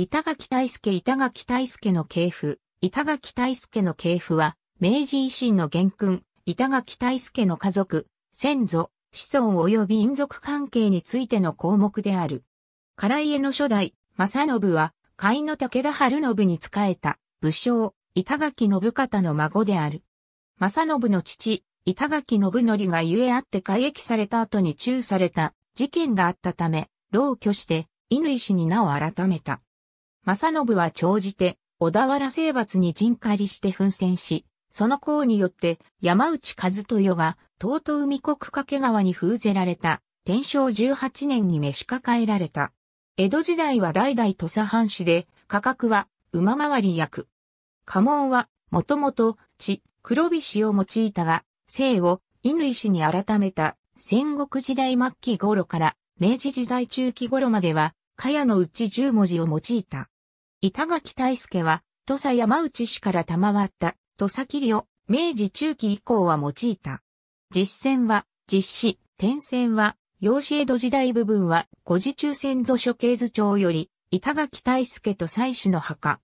板垣大助板垣大助の系譜、板垣大助の系譜は、明治維新の元君、板垣大助の家族、先祖、子孫及び民族関係についての項目である。唐家の初代、正信は、甲斐の武田春信に仕えた、武将、板垣信方の孫である。正信の父、板垣信則がゆえあって改役された後に中された事件があったため、老居して、乾氏に名を改めた。正信は長じて、小田原征伐に陣借りして奮戦し、その功によって山内和豊が東都海国掛川に封ぜられた天正18年に召し抱えられた。江戸時代は代々土佐藩士で価格は馬回り役。家紋はもともと地、黒菱を用いたが、姓を乾氏に改めた戦国時代末期頃から明治時代中期頃までは、かやのうち十文字を用いた。板垣大助は、土佐山内氏から賜った土佐切りを明治中期以降は用いた。実践は、実施、転戦は、養子江戸時代部分は、古事中戦図処刑図帳より、板垣大助と妻子の墓。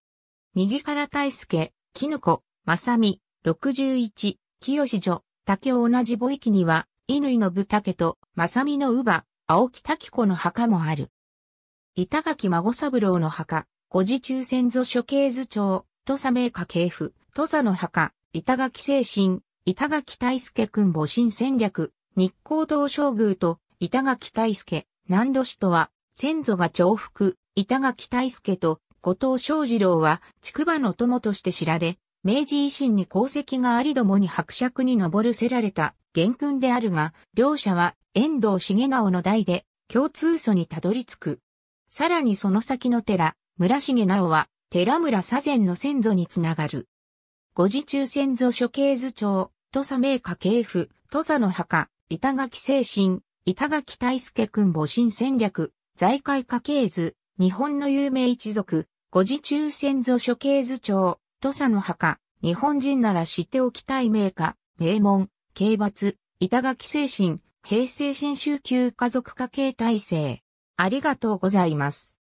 右から大助、絹子、正美、十一、清女、竹同じ母域には、乾の武竹と、正美の乳母、青木滝子の墓もある。板垣孫三郎の墓。五次中先祖処刑図帳、土佐名家系譜、土佐の墓、板垣精神、板垣大助君母神戦略、日光東照宮と板垣大助、南土氏とは、先祖が重複、板垣大助と後藤正二郎は、筑波の友として知られ、明治維新に功績がありどもに伯爵に上るせられた元君であるが、両者は遠藤重直の代で共通祖にたどり着く。さらにその先の寺、村重直は、寺村左前の先祖につながる。五時中先祖処刑図帳、土佐名家系譜、土佐の墓、板垣精神、板垣大介君母神戦略、財界家系図、日本の有名一族、五時中先祖処刑図帳、土佐の墓、日本人なら知っておきたい名家、名門、刑罰、板垣精神、平成新宗級家族家系体制。ありがとうございます。